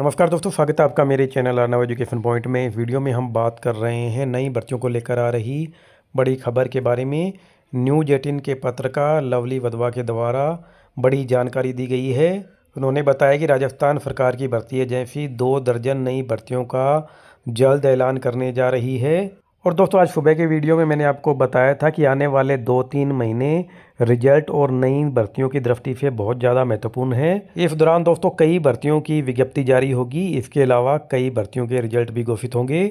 नमस्कार दोस्तों स्वागत है आपका मेरे चैनल अर्नव एजुकेशन पॉइंट में इस वीडियो में हम बात कर रहे हैं नई भर्तियों को लेकर आ रही बड़ी खबर के बारे में न्यूज एटीन के पत्रकार लवली वधवा के द्वारा बड़ी जानकारी दी गई है उन्होंने बताया कि राजस्थान सरकार की भर्ती एजेंसी दो दर्जन नई भर्तियों का जल्द ऐलान करने जा रही है और दोस्तों आज सुबह के वीडियो में मैंने आपको बताया था कि आने वाले दो तीन महीने रिजल्ट और नई भर्तियों की दृष्टि से बहुत ज़्यादा महत्वपूर्ण है इस दौरान दोस्तों कई भर्तियों की विज्ञप्ति जारी होगी इसके अलावा कई भर्तियों के रिजल्ट भी घोषित होंगे